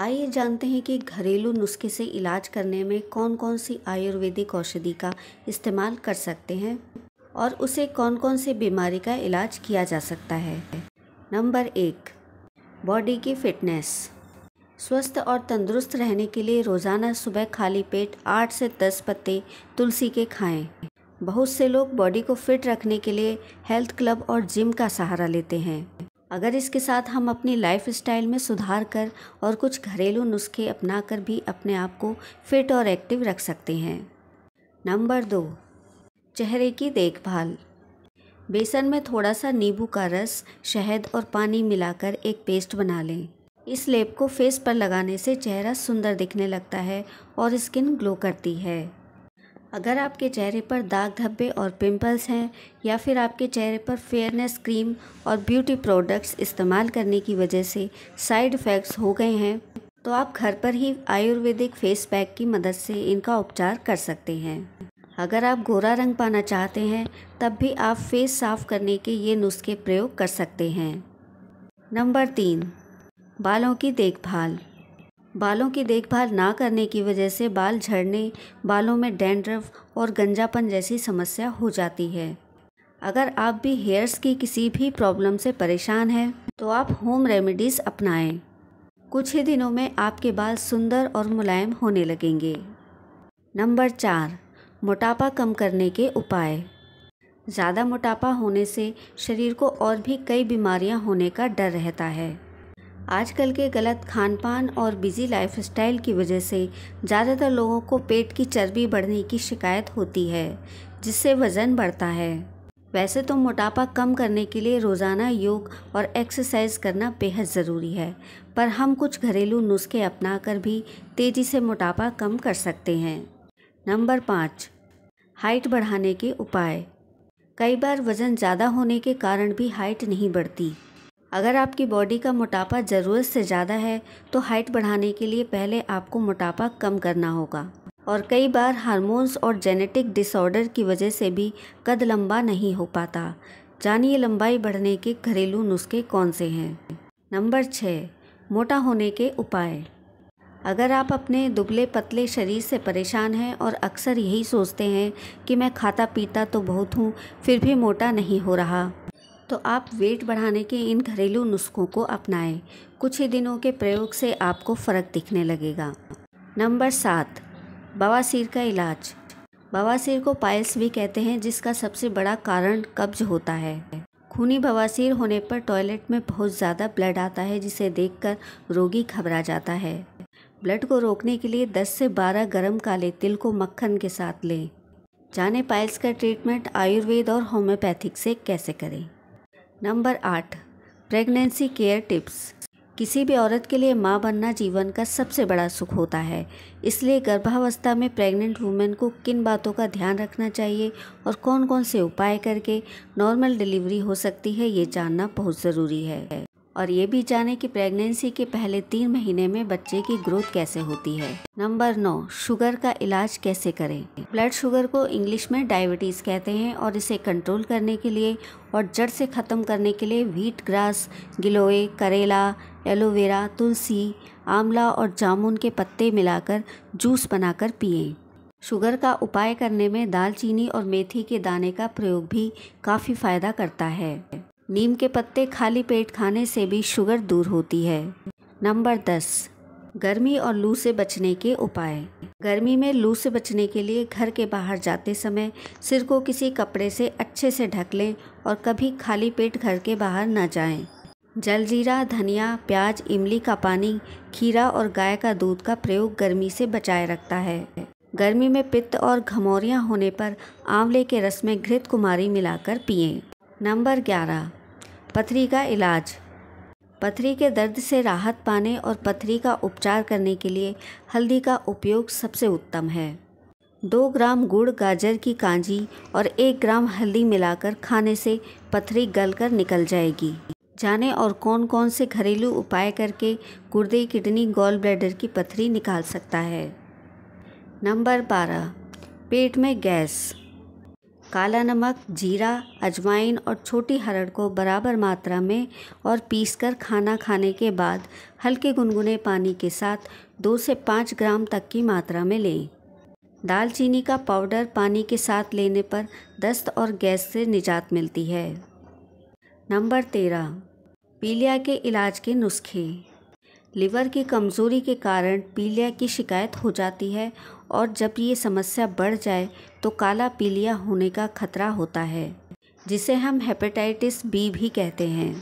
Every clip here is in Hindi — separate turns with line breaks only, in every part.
आइए जानते हैं कि घरेलू नुस्खे से इलाज करने में कौन कौन सी आयुर्वेदिक औषधि का इस्तेमाल कर सकते हैं और उसे कौन कौन से बीमारी का इलाज किया जा सकता है नंबर एक बॉडी की फिटनेस स्वस्थ और तंदुरुस्त रहने के लिए रोज़ाना सुबह खाली पेट आठ से दस पत्ते तुलसी के खाएं। बहुत से लोग बॉडी को फिट रखने के लिए हेल्थ क्लब और जिम का सहारा लेते हैं अगर इसके साथ हम अपनी लाइफ स्टाइल में सुधार कर और कुछ घरेलू नुस्खे अपना कर भी अपने आप को फिट और एक्टिव रख सकते हैं नंबर दो चेहरे की देखभाल बेसन में थोड़ा सा नींबू का रस शहद और पानी मिलाकर एक पेस्ट बना लें इस लेप को फेस पर लगाने से चेहरा सुंदर दिखने लगता है और स्किन ग्लो करती है अगर आपके चेहरे पर दाग धब्बे और पिंपल्स हैं या फिर आपके चेहरे पर फेयरनेस क्रीम और ब्यूटी प्रोडक्ट्स इस्तेमाल करने की वजह से साइड इफ़ेक्ट्स हो गए हैं तो आप घर पर ही आयुर्वेदिक फेस पैक की मदद से इनका उपचार कर सकते हैं अगर आप गोरा रंग पाना चाहते हैं तब भी आप फेस साफ करने के ये नुस्खे प्रयोग कर सकते हैं नंबर तीन बालों की देखभाल बालों की देखभाल ना करने की वजह से बाल झड़ने बालों में डैंड्रफ और गंजापन जैसी समस्या हो जाती है अगर आप भी हेयर्स की किसी भी प्रॉब्लम से परेशान हैं तो आप होम रेमेडीज़ अपनाएं। कुछ ही दिनों में आपके बाल सुंदर और मुलायम होने लगेंगे नंबर चार मोटापा कम करने के उपाय ज़्यादा मोटापा होने से शरीर को और भी कई बीमारियां होने का डर रहता है आजकल के गलत खान पान और बिज़ी लाइफ स्टाइल की वजह से ज़्यादातर लोगों को पेट की चर्बी बढ़ने की शिकायत होती है जिससे वज़न बढ़ता है वैसे तो मोटापा कम करने के लिए रोज़ाना योग और एक्सरसाइज करना बेहद ज़रूरी है पर हम कुछ घरेलू नुस्खे अपना कर भी तेज़ी से मोटापा कम कर सकते हैं नंबर पाँच हाइट बढ़ाने के उपाय कई बार वज़न ज़्यादा होने के कारण भी हाइट नहीं बढ़ती अगर आपकी बॉडी का मोटापा ज़रूरत से ज़्यादा है तो हाइट बढ़ाने के लिए पहले आपको मोटापा कम करना होगा और कई बार हार्मोन्स और जेनेटिक डिसऑर्डर की वजह से भी कद लंबा नहीं हो पाता जानिए लंबाई बढ़ने के घरेलू नुस्खे कौन से हैं नंबर छः मोटा होने के उपाय अगर आप अपने दुबले पतले शरीर से परेशान हैं और अक्सर यही सोचते हैं कि मैं खाता पीता तो बहुत हूँ फिर भी मोटा नहीं हो रहा तो आप वेट बढ़ाने के इन घरेलू नुस्खों को अपनाएं कुछ ही दिनों के प्रयोग से आपको फ़र्क दिखने लगेगा नंबर सात बवासीर का इलाज बवासीर को पाइल्स भी कहते हैं जिसका सबसे बड़ा कारण कब्ज होता है खूनी बवासीर होने पर टॉयलेट में बहुत ज़्यादा ब्लड आता है जिसे देखकर रोगी घबरा जाता है ब्लड को रोकने के लिए 10 से 12 गर्म काले तिल को मक्खन के साथ लें जाने पाइल्स का ट्रीटमेंट आयुर्वेद और होम्योपैथिक से कैसे करें नंबर आठ प्रेगनेंसी केयर टिप्स किसी भी औरत के लिए माँ बनना जीवन का सबसे बड़ा सुख होता है इसलिए गर्भावस्था में प्रेग्नेंट वुमेन को किन बातों का ध्यान रखना चाहिए और कौन कौन से उपाय करके नॉर्मल डिलीवरी हो सकती है ये जानना बहुत ज़रूरी है और ये भी जाने कि प्रेगनेंसी के पहले तीन महीने में बच्चे की ग्रोथ कैसे होती है नंबर नौ शुगर का इलाज कैसे करें ब्लड शुगर को इंग्लिश में डायबिटीज़ कहते हैं और इसे कंट्रोल करने के लिए और जड़ से ख़त्म करने के लिए व्हीट ग्रास गिलोए करेला एलोवेरा तुलसी आंवला और जामुन के पत्ते मिलाकर जूस बनाकर पिए शुगर का उपाय करने में दालचीनी और मेथी के दाने का प्रयोग भी काफ़ी फ़ायदा करता है नीम के पत्ते खाली पेट खाने से भी शुगर दूर होती है नंबर दस गर्मी और लू से बचने के उपाय गर्मी में लू से बचने के लिए घर के बाहर जाते समय सिर को किसी कपड़े से अच्छे से ढक लें और कभी खाली पेट घर के बाहर न जाएं। जलजीरा धनिया प्याज इमली का पानी खीरा और गाय का दूध का प्रयोग गर्मी से बचाए रखता है गर्मी में पित्त और घमौरियाँ होने पर आंवले के रस में घृत कुमारी मिलाकर पिए नंबर ग्यारह पथरी का इलाज पथरी के दर्द से राहत पाने और पथरी का उपचार करने के लिए हल्दी का उपयोग सबसे उत्तम है दो ग्राम गुड़ गाजर की कांजी और एक ग्राम हल्दी मिलाकर खाने से पथरी गलकर निकल जाएगी जाने और कौन कौन से घरेलू उपाय करके गुर्दे किडनी गॉल ब्लैडर की पथरी निकाल सकता है नंबर बारह पेट में गैस काला नमक जीरा अजवाइन और छोटी हरड़ को बराबर मात्रा में और पीसकर खाना खाने के बाद हल्के गुनगुने पानी के साथ दो से पाँच ग्राम तक की मात्रा में लें दालचीनी का पाउडर पानी के साथ लेने पर दस्त और गैस से निजात मिलती है नंबर तेरह पीलिया के इलाज के नुस्खे लिवर की कमज़ोरी के कारण पीलिया की शिकायत हो जाती है और जब ये समस्या बढ़ जाए तो काला पीलिया होने का खतरा होता है जिसे हम हेपेटाइटिस बी भी कहते हैं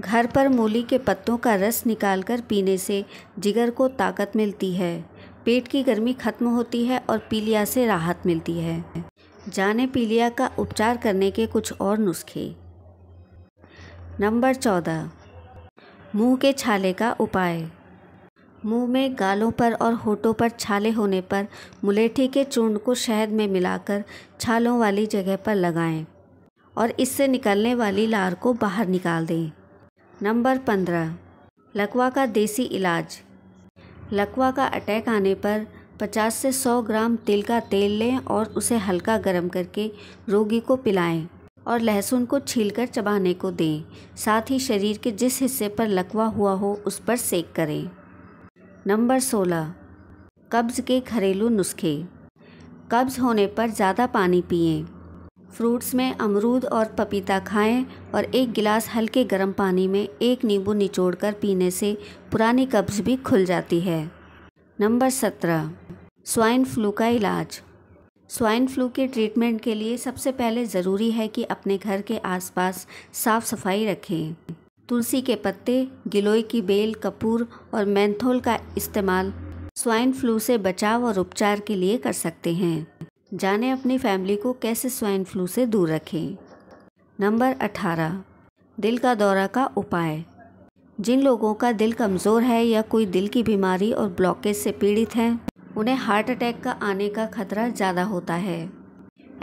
घर पर मूली के पत्तों का रस निकालकर पीने से जिगर को ताकत मिलती है पेट की गर्मी खत्म होती है और पीलिया से राहत मिलती है जाने पीलिया का उपचार करने के कुछ और नुस्खे नंबर चौदह मुंह के छाले का उपाय मुंह में गालों पर और होठों पर छाले होने पर मुलेठी के चूर्ण को शहद में मिलाकर छालों वाली जगह पर लगाएं और इससे निकलने वाली लार को बाहर निकाल दें नंबर पंद्रह लकवा का देसी इलाज लकवा का अटैक आने पर 50 से 100 ग्राम तिल का तेल लें और उसे हल्का गर्म करके रोगी को पिलाएं और लहसुन को छीलकर चबाने को दें साथ ही शरीर के जिस हिस्से पर लकवा हुआ हो उस पर सेक करें नंबर सोलह कब्ज़ के घरेलू नुस्खे कब्ज़ होने पर ज़्यादा पानी पिए फ्रूट्स में अमरूद और पपीता खाएं और एक गिलास हल्के गर्म पानी में एक नींबू निचोड़कर पीने से पुरानी कब्ज़ भी खुल जाती है नंबर सत्रह स्वाइन फ्लू का इलाज स्वाइन फ्लू के ट्रीटमेंट के लिए सबसे पहले ज़रूरी है कि अपने घर के आसपास साफ़ सफाई रखें तुलसी के पत्ते गिलोय की बेल कपूर और मैंथोल का इस्तेमाल स्वाइन फ्लू से बचाव और उपचार के लिए कर सकते हैं जाने अपनी फैमिली को कैसे स्वाइन फ्लू से दूर रखें नंबर अठारह दिल का दौरा का उपाय जिन लोगों का दिल कमज़ोर है या कोई दिल की बीमारी और ब्लॉकेज से पीड़ित हैं उन्हें हार्ट अटैक का आने का खतरा ज़्यादा होता है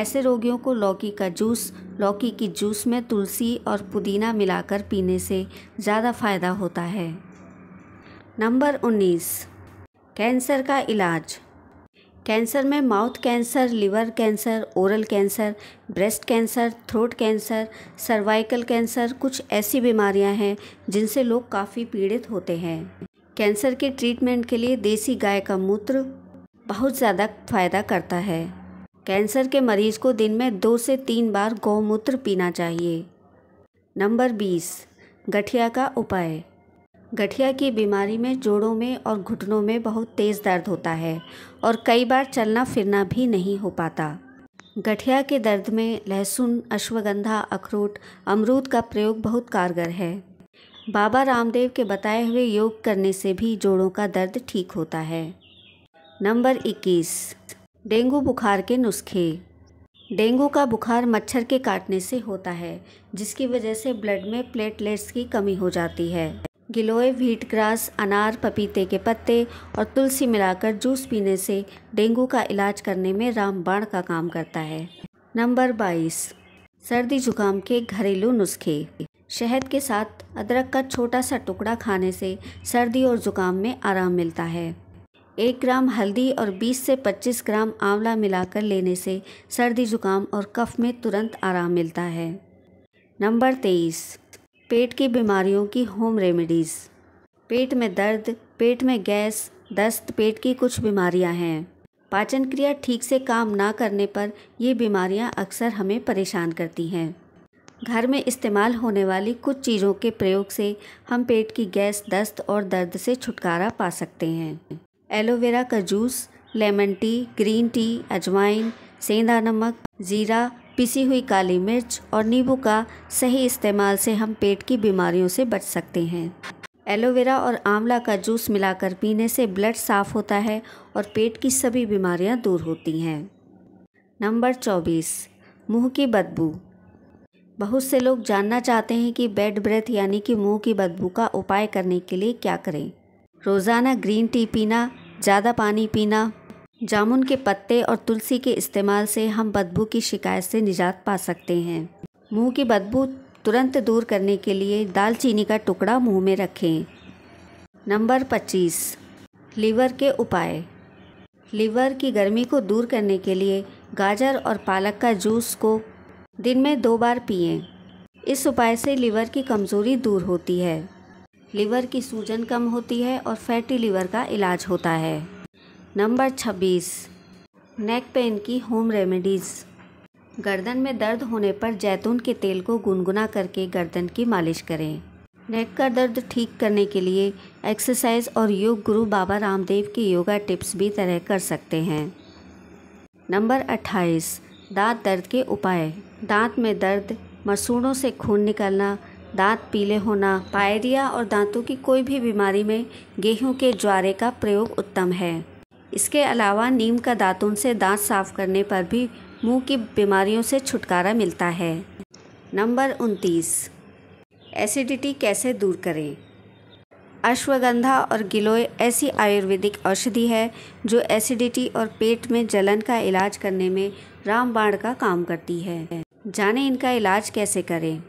ऐसे रोगियों को लौकी का जूस लौकी की जूस में तुलसी और पुदीना मिलाकर पीने से ज़्यादा फ़ायदा होता है नंबर उन्नीस कैंसर का इलाज कैंसर में mouth cancer liver cancer oral cancer breast cancer throat cancer cervical cancer कुछ ऐसी बीमारियां हैं जिनसे लोग काफ़ी पीड़ित होते हैं कैंसर के ट्रीटमेंट के लिए देसी गाय का मूत्र बहुत ज़्यादा फायदा करता है कैंसर के मरीज़ को दिन में दो से तीन बार गौमूत्र पीना चाहिए नंबर बीस गठिया का उपाय गठिया की बीमारी में जोड़ों में और घुटनों में बहुत तेज़ दर्द होता है और कई बार चलना फिरना भी नहीं हो पाता गठिया के दर्द में लहसुन अश्वगंधा अखरोट अमरूद का प्रयोग बहुत कारगर है बाबा रामदेव के बताए हुए योग करने से भी जोड़ों का दर्द ठीक होता है नंबर 21 डेंगू बुखार के नुस्खे डेंगू का बुखार मच्छर के काटने से होता है जिसकी वजह से ब्लड में प्लेटलेट्स की कमी हो जाती है गिलोय व्हीट ग्रास अनार पपीते के पत्ते और तुलसी मिलाकर जूस पीने से डेंगू का इलाज करने में रामबाण का काम करता है नंबर 22 सर्दी जुकाम के घरेलू नुस्खे शहद के साथ अदरक का छोटा सा टुकड़ा खाने से सर्दी और ज़ुकाम में आराम मिलता है एक ग्राम हल्दी और 20 से 25 ग्राम आंवला मिलाकर लेने से सर्दी जुकाम और कफ में तुरंत आराम मिलता है नंबर तेईस पेट की बीमारियों की होम रेमेडीज़ पेट में दर्द पेट में गैस दस्त पेट की कुछ बीमारियां हैं पाचन क्रिया ठीक से काम ना करने पर ये बीमारियां अक्सर हमें परेशान करती हैं घर में इस्तेमाल होने वाली कुछ चीज़ों के प्रयोग से हम पेट की गैस दस्त और दर्द से छुटकारा पा सकते हैं एलोवेरा का juice lemon tea green tea अजवाइन सेंधा नमक ज़ीरा पिसी हुई काली मिर्च और नींबू का सही इस्तेमाल से हम पेट की बीमारियों से बच सकते हैं एलोवेरा और आंवला का जूस मिलाकर पीने से ब्लड साफ होता है और पेट की सभी बीमारियां दूर होती हैं नंबर चौबीस मुंह की बदबू बहुत से लोग जानना चाहते हैं कि बेड ब्रेथ यानी कि मुंह की बदबू का उपाय करने के लिए क्या करें रोज़ाना ग्रीन टी पीना ज़्यादा पानी पीना जामुन के पत्ते और तुलसी के इस्तेमाल से हम बदबू की शिकायत से निजात पा सकते हैं मुंह की बदबू तुरंत दूर करने के लिए दालचीनी का टुकड़ा मुंह में रखें नंबर पच्चीस लीवर के उपाय लीवर की गर्मी को दूर करने के लिए गाजर और पालक का जूस को दिन में दो बार पिएं इस उपाय से लीवर की कमज़ोरी दूर होती है लीवर की सूजन कम होती है और फैटी लीवर का इलाज होता है नंबर छब्बीस नेक पेन की होम रेमेडीज़ गर्दन में दर्द होने पर जैतून के तेल को गुनगुना करके गर्दन की मालिश करें नेक का दर्द ठीक करने के लिए एक्सरसाइज और योग गुरु बाबा रामदेव के योगा टिप्स भी तरह कर सकते हैं नंबर 28 दांत दर्द के उपाय दांत में दर्द मसूड़ों से खून निकलना दांत पीले होना पायरिया और दांतों की कोई भी बीमारी में गेहूं के ज्वारे का प्रयोग उत्तम है इसके अलावा नीम का दांतों से दांत साफ करने पर भी मुंह की बीमारियों से छुटकारा मिलता है नंबर उनतीस एसिडिटी कैसे दूर करें अश्वगंधा और गिलोय ऐसी आयुर्वेदिक औषधि है जो एसिडिटी और पेट में जलन का इलाज करने में रामबाण का काम करती है जाने इनका इलाज कैसे करें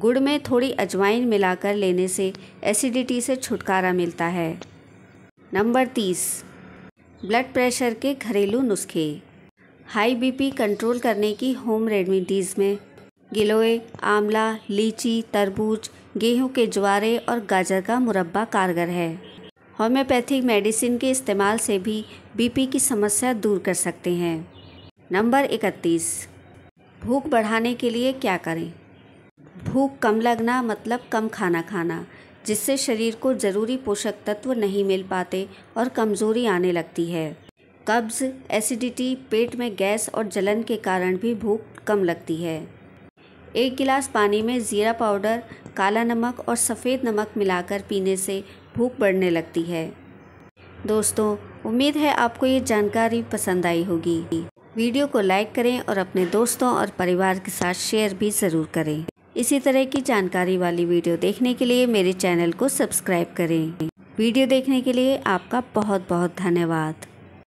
गुड़ में थोड़ी अजवाइन मिलाकर लेने से एसिडिटी से छुटकारा मिलता है नंबर तीस ब्लड प्रेशर के घरेलू नुस्खे हाई बीपी कंट्रोल करने की होम रेमिडीज़ में गिलोय आंवला लीची तरबूज गेहूं के ज्वारे और गाजर का मुरब्बा कारगर है होम्योपैथिक मेडिसिन के इस्तेमाल से भी बीपी की समस्या दूर कर सकते हैं नंबर इकतीस भूख बढ़ाने के लिए क्या करें भूख कम लगना मतलब कम खाना खाना जिससे शरीर को ज़रूरी पोषक तत्व नहीं मिल पाते और कमज़ोरी आने लगती है कब्ज़ एसिडिटी पेट में गैस और जलन के कारण भी भूख कम लगती है एक गिलास पानी में ज़ीरा पाउडर काला नमक और सफ़ेद नमक मिलाकर पीने से भूख बढ़ने लगती है दोस्तों उम्मीद है आपको ये जानकारी पसंद आई होगी वीडियो को लाइक करें और अपने दोस्तों और परिवार के साथ शेयर भी ज़रूर करें इसी तरह की जानकारी वाली वीडियो देखने के लिए मेरे चैनल को सब्सक्राइब करें वीडियो देखने के लिए आपका बहुत बहुत धन्यवाद